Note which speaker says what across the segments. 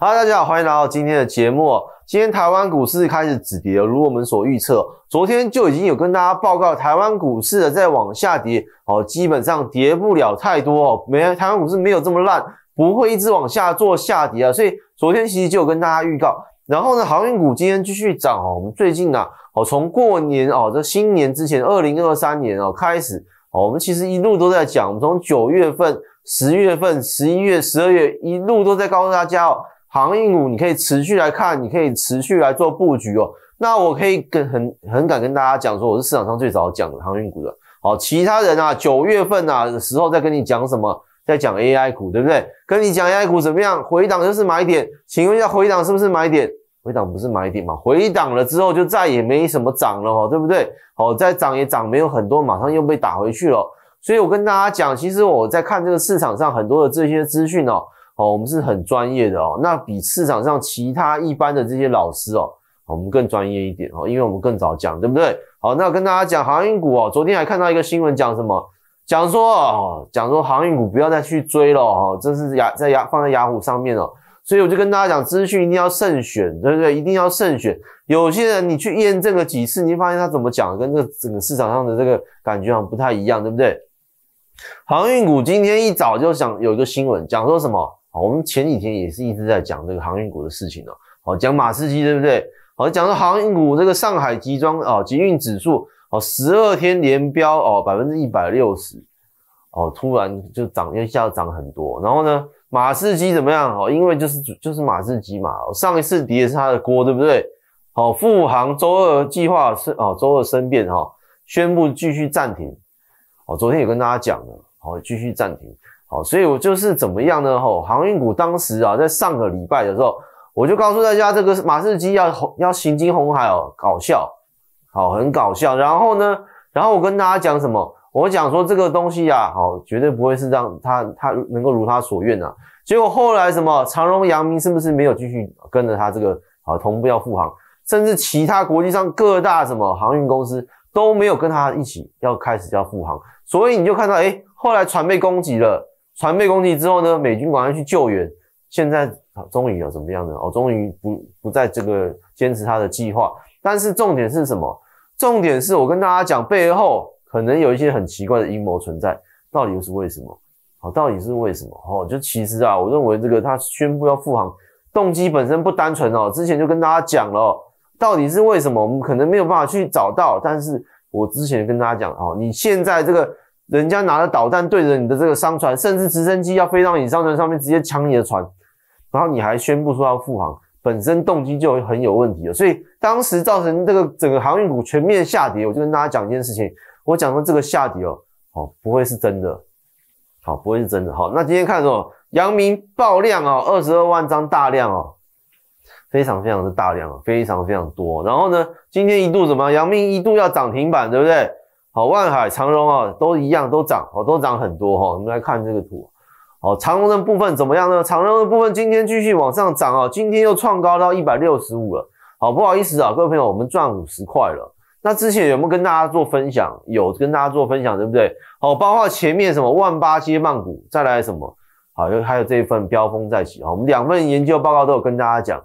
Speaker 1: 哈，大家好，欢迎来到今天的节目。今天台湾股市开始止跌了，如我们所预测，昨天就已经有跟大家报告，台湾股市在往下跌，哦，基本上跌不了太多哦。没，台湾股市没有这么烂，不会一直往下做下跌啊。所以昨天其实就有跟大家预告。然后呢，航运股今天继续涨哦。我们最近呢，哦，从过年哦，这新年之前，二零二三年哦开始，哦，我们其实一路都在讲，从九月份、十月份、十一月、十二月一路都在告诉大家哦。航运股你可以持续来看，你可以持续来做布局哦。那我可以跟很很敢跟大家讲说，我是市场上最早讲航运股的。好，其他人啊，九月份啊时候在跟你讲什么？在讲 AI 股，对不对？跟你讲 AI 股怎么样？回档就是买点。请问一下，回档是不是买点？回档不是买点嘛？回档了之后就再也没什么涨了哦，对不对？好，再涨也涨没有很多，马上又被打回去了。所以我跟大家讲，其实我在看这个市场上很多的这些资讯哦。哦，我们是很专业的哦，那比市场上其他一般的这些老师哦，我们更专业一点哦，因为我们更早讲，对不对？好，那跟大家讲航运股哦，昨天还看到一个新闻讲什么？讲说哦，讲说航运股不要再去追了哦，这是雅在雅放在雅虎上面哦，所以我就跟大家讲，资讯一定要慎选，对不对？一定要慎选，有些人你去验证了几次，你发现他怎么讲，跟这整个市场上的这个感觉好像不太一样，对不对？航运股今天一早就想有一个新闻讲说什么？好，我们前几天也是一直在讲这个航运股的事情哦。好，讲马士基对不对？好，讲到航运股，这个上海集装哦，集运指数哦，十二天连飙哦，百分之一百六十，哦，突然就涨，一下涨很多。然后呢，马士基怎么样？哦，因为就是就是马士基嘛，上一次跌是他的锅对不对？好，富航周二计划是哦，周二申辩哈，宣布继续暂停。哦，昨天也跟大家讲了，好，继续暂停。好，所以我就是怎么样呢？吼，航运股当时啊，在上个礼拜的时候，我就告诉大家，这个马士基要要行经红海哦，搞笑，好，很搞笑。然后呢，然后我跟大家讲什么？我讲说这个东西呀，好，绝对不会是让他他能够如他所愿呐。结果后来什么长荣、扬明是不是没有继续跟着他这个啊同步要复航？甚至其他国际上各大什么航运公司都没有跟他一起要开始要复航。所以你就看到，哎，后来船被攻击了。船被攻击之后呢？美军赶快去救援，现在终于有什么样的哦？终于不不在这个坚持他的计划，但是重点是什么？重点是我跟大家讲，背后可能有一些很奇怪的阴谋存在，到底是为什么？哦，到底是为什么？哦，就其实啊，我认为这个他宣布要复航，动机本身不单纯哦。之前就跟大家讲了，到底是为什么？我们可能没有办法去找到，但是我之前跟大家讲哦，你现在这个。人家拿着导弹对着你的这个商船，甚至直升机要飞到你商船上面直接抢你的船，然后你还宣布说要复航，本身动机就很有问题了。所以当时造成这个整个航运股全面下跌。我就跟大家讲一件事情，我讲说这个下跌哦，好不会是真的，好不会是真的。好，那今天看什么？阳明爆量哦，二十二万张大量哦，非常非常的大量非常非常多。然后呢，今天一度怎么？阳明一度要涨停板，对不对？哦，万海长荣啊，都一样，都涨，哦，都涨很多哈。我们来看这个图，哦，长荣的部分怎么样呢？长荣的部分今天继续往上涨啊，今天又创高到一百六十五了。好，不好意思啊，各位朋友，我们赚五十块了。那之前有没有跟大家做分享？有跟大家做分享，对不对？哦，包括前面什么万八街万股，再来什么，好，又还有这份飙风再起啊，我们两份研究报告都有跟大家讲，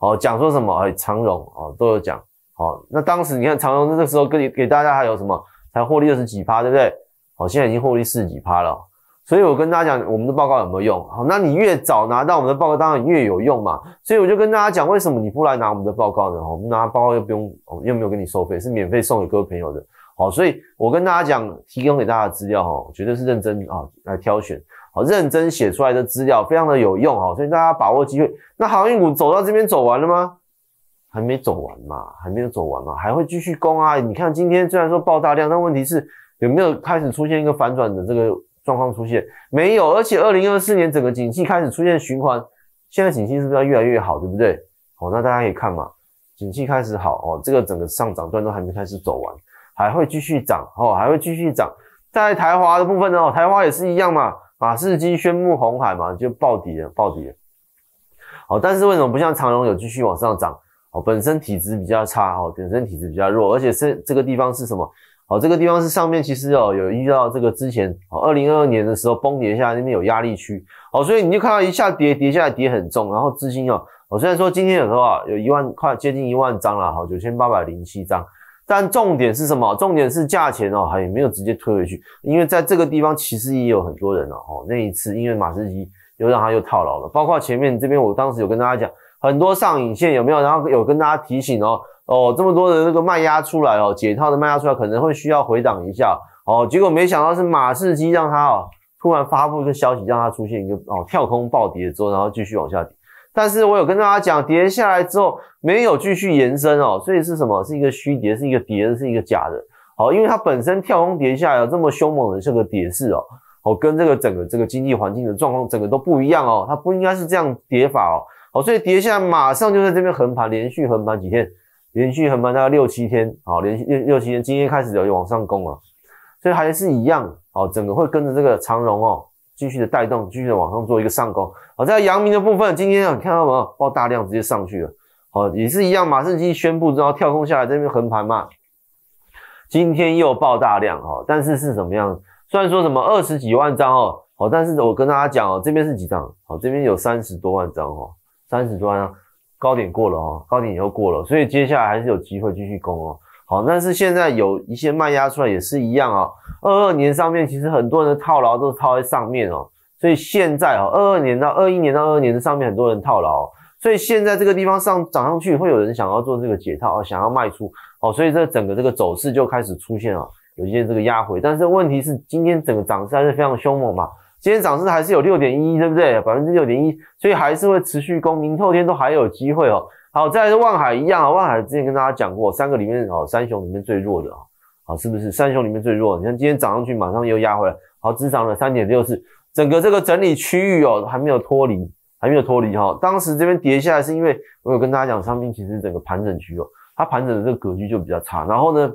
Speaker 1: 哦，讲说什么？哎，长荣啊，都有讲。哦，那当时你看长荣那个时候给给大家还有什么？才获利二十几趴，对不对？好，现在已经获利四十几趴了。所以，我跟大家讲，我们的报告有没有用？好，那你越早拿到我们的报告，当然越有用嘛。所以，我就跟大家讲，为什么你不来拿我们的报告呢？我们拿报告又不用，又没有给你收费，是免费送给各位朋友的。好，所以我跟大家讲，提供给大家的资料，哈，绝对是认真啊来挑选，好，认真写出来的资料，非常的有用哈，所以，大家把握机会。那航运股走到这边走完了吗？还没走完嘛，还没有走完嘛，还会继续攻啊！你看今天虽然说爆大量，但问题是有没有开始出现一个反转的这个状况出现？没有，而且二零二四年整个景气开始出现循环，现在景气是不是要越来越好，对不对？好，那大家可以看嘛，景气开始好哦，这个整个上涨段都还没开始走完，还会继续涨哦，还会继续涨。在台华的部分呢，台华也是一样嘛，马士基、宣布红海嘛，就暴跌了，暴跌了。好，但是为什么不像长荣有继续往上涨？哦，本身体质比较差哦，本身体质比较弱，而且是这个地方是什么？哦，这个地方是上面其实哦有遇到这个之前哦，二零二二年的时候崩跌下下，那边有压力区哦，所以你就看到一下跌跌下来跌很重，然后资金哦，我虽然说今天有多少有一万块，接近一万张了，好九千八百零七张，但重点是什么？重点是价钱哦，还没有直接推回去，因为在这个地方其实也有很多人哦，那一次因为马士基又让他又套牢了，包括前面这边我当时有跟大家讲。很多上影线有没有？然后有跟大家提醒哦哦，这么多的那个卖压出来哦，解套的卖压出来可能会需要回档一下哦。结果没想到是马士基让它哦突然发布一个消息，让它出现一个哦跳空暴跌之后，然后继续往下跌。但是我有跟大家讲，跌下来之后没有继续延伸哦，所以是什么？是一个虚跌，是一个跌是，一个假的。好，因为它本身跳空跌下来这么凶猛的这个跌势哦，哦跟这个整个这个经济环境的状况整个都不一样哦，它不应该是这样跌法哦。好，所以跌下来马上就在这边横盘，连续横盘几天，连续横盘大概六七天，好，连续六六七天，今天开始有往上攻了，所以还是一样，好，整个会跟着这个长荣哦，继续的带动，继续的往上做一个上攻。好，在阳明的部分，今天啊，看到没有，爆大量直接上去了，好，也是一样，马上期宣布之后跳空下来这边横盘嘛，今天又爆大量，哦，但是是怎么样？虽然说什么二十几万张哦，好，但是我跟大家讲哦，这边是几张？好，这边有三十多万张哦。三十多啊，高点过了哦，高点以后过了，所以接下来还是有机会继续攻哦。好，但是现在有一些卖压出来也是一样啊。二二年上面其实很多人的套牢都套在上面哦，所以现在哦，二二年到二一年到二二年的上面很多人套牢，所以现在这个地方上涨上去会有人想要做这个解套，想要卖出哦，所以这整个这个走势就开始出现了有些这个压回，但是问题是今天整个涨势还是非常凶猛嘛。今天涨势还是有六点一，对不对？百分之六点一，所以还是会持续攻，明后天都还有机会哦。好，再是万海一样，万海之前跟大家讲过，三个里面哦，三雄里面最弱的啊，好，是不是三雄里面最弱？你看今天涨上去，马上又压回来，好，只涨了三点六四，整个这个整理区域哦，还没有脱离，还没有脱离哈。当时这边跌下来是因为我有跟大家讲，上面其实整个盘整区哦，它盘整的这个格局就比较差。然后呢，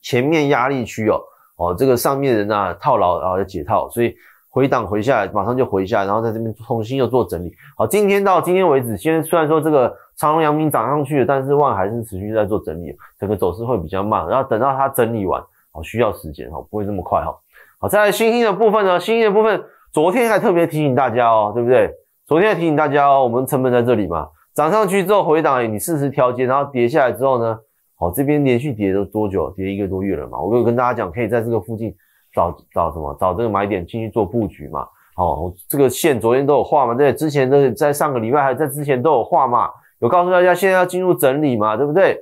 Speaker 1: 前面压力区哦，哦，这个上面人呢套牢啊要解套，所以。回档回下来，马上就回下来，然后在这边重新又做整理。好，今天到今天为止，先虽然说这个长隆、阳明涨上去了，但是万还是持续在做整理，整个走势会比较慢。然后等到它整理完，好需要时间好不会这么快哈。好，在星星的部分呢，星星的部分昨天还特别提醒大家哦，对不对？昨天还提醒大家哦，我们成本在这里嘛，涨上去之后回档，你适时调节，然后跌下来之后呢，好这边连续跌了多久？跌一个多月了嘛，我有跟大家讲，可以在这个附近。找找什么？找这个买点进去做布局嘛？好，这个线昨天都有画嘛？对，之前是在上个礼拜还在之前都有画嘛？有告诉大家现在要进入整理嘛？对不对？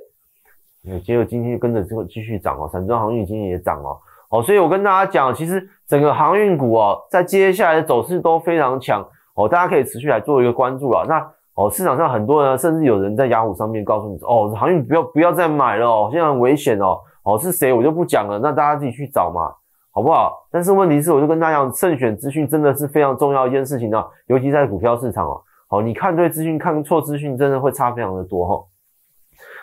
Speaker 1: 结果今天跟着之后继续涨哦，散装航运今天也涨哦。哦，所以我跟大家讲，其实整个航运股哦，在接下来的走势都非常强哦，大家可以持续来做一个关注了。那哦，市场上很多人甚至有人在雅虎上面告诉你哦，航运不要不要再买了哦，现在很危险哦。哦，是谁我就不讲了，那大家自己去找嘛。好不好？但是问题是，我就跟大家讲，慎选资讯真的是非常重要一件事情啊，尤其在股票市场哦。好，你看对资讯，看错资讯，真的会差非常的多哈。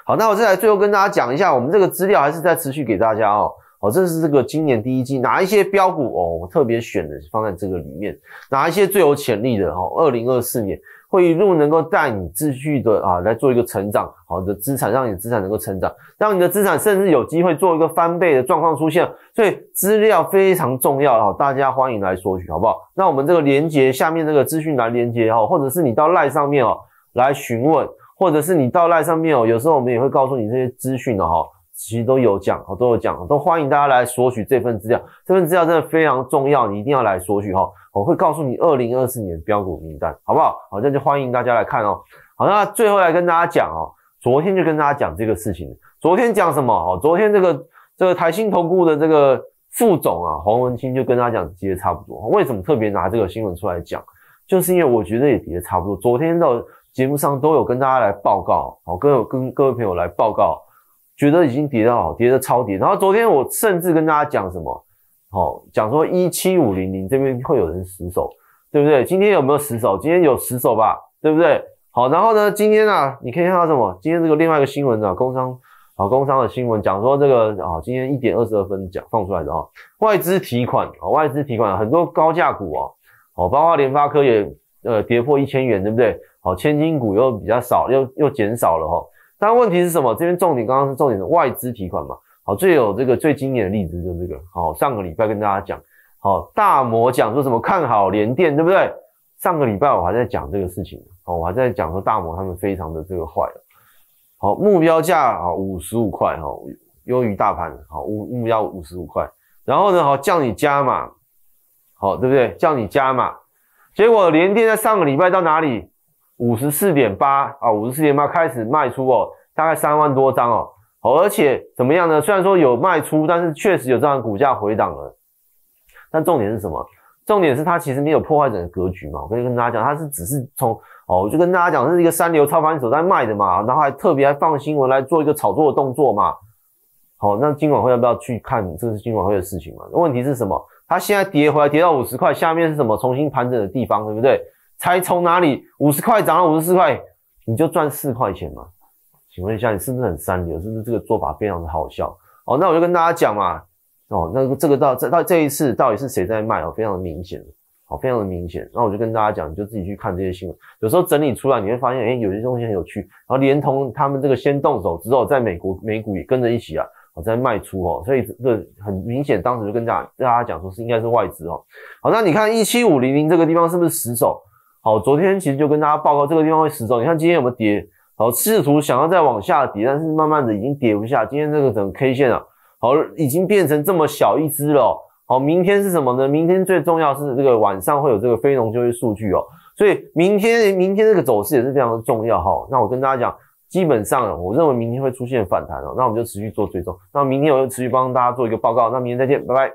Speaker 1: 好，那我再来最后跟大家讲一下，我们这个资料还是在持续给大家哦。好，这是这个今年第一季哪一些标股哦，我特别选的放在这个里面，哪一些最有潜力的哦？二零二四年。会一路能够带你继续的啊来做一个成长，好的资产，让你资产能够成长，让你的资产甚至有机会做一个翻倍的状况出现。所以资料非常重要哈，大家欢迎来索取，好不好？那我们这个连接下面这个资讯栏连接哈，或者是你到赖上面哦来询问，或者是你到赖上面哦，有时候我们也会告诉你这些资讯的哈。其实都有讲，都有讲，都欢迎大家来索取这份资料。这份资料真的非常重要，你一定要来索取哈。我会告诉你二零二四年的标股名单，好不好？好，那就欢迎大家来看哦。好，那最后来跟大家讲哦，昨天就跟大家讲这个事情。昨天讲什么？哦，昨天这个这个台新投顾的这个副总啊，黄文清就跟大家讲，其实差不多。为什么特别拿这个新闻出来讲？就是因为我觉得也其差不多。昨天的节目上都有跟大家来报告，好，跟有跟各位朋友来报告。觉得已经跌到跌得超跌，然后昨天我甚至跟大家讲什么，好讲说一七五零零这边会有人死守，对不对？今天有没有死守？今天有死守吧，对不对？好，然后呢，今天呢，你可以看到什么？今天这个另外一个新闻啊，工商啊，工商的新闻讲说这个啊，今天一点二十二分讲放出来的啊，外资提款啊，外资提款很多高价股啊，哦，包括联发科也呃跌破一千元，对不对？好，千金股又比较少，又又减少了哈。但问题是什么？这边重点刚刚是重点的外资提款嘛？好，最有这个最经典的例子就是这个。好，上个礼拜跟大家讲，好大摩讲说什么看好联电，对不对？上个礼拜我还在讲这个事情，好，我还在讲说大摩他们非常的这个坏了。好，目标价啊五十五块哈，优于大盘好目标五十五块。然后呢，好叫你加嘛，好对不对？叫你加嘛，结果联电在上个礼拜到哪里？五十四点八啊，五十四点八开始卖出哦，大概三万多张哦，好，而且怎么样呢？虽然说有卖出，但是确实有这的股价回档了。但重点是什么？重点是它其实没有破坏整个格局嘛。我跟你跟大家讲，它是只是从哦，我就跟大家讲，是一个三流操盘手在卖的嘛，然后还特别还放新闻来做一个炒作的动作嘛。好，那今晚会要不要去看？这是今晚会的事情嘛？问题是什么？它现在跌回来跌到五十块，下面是什么？重新盘整的地方，对不对？才从哪里五十块涨到五十四块，你就赚四块钱嘛？请问一下，你是不是很三流？是不是这个做法非常的好笑？哦，那我就跟大家讲嘛，哦，那这个到这到这一次到底是谁在卖哦？非常的明显，好，非常的明显。那我就跟大家讲，你就自己去看这些新闻，有时候整理出来你会发现，哎，有些东西很有趣。然后连同他们这个先动手之后，在美国美股也跟着一起啊，我在卖出哦，所以这很明显，当时就跟大家大家讲说，是应该是外资哦。好，那你看一七五零零这个地方是不是死手？好，昨天其实就跟大家报告这个地方会失守。你看今天有没有跌，好试图想要再往下跌，但是慢慢的已经跌不下。今天这个整 K 线啊，好已经变成这么小一只了。好，明天是什么呢？明天最重要是这个晚上会有这个非农就业数据哦，所以明天明天这个走势也是非常的重要哈。那我跟大家讲，基本上我认为明天会出现反弹哦，那我们就持续做追踪。那明天我就持续帮大家做一个报告，那明天再见，拜拜。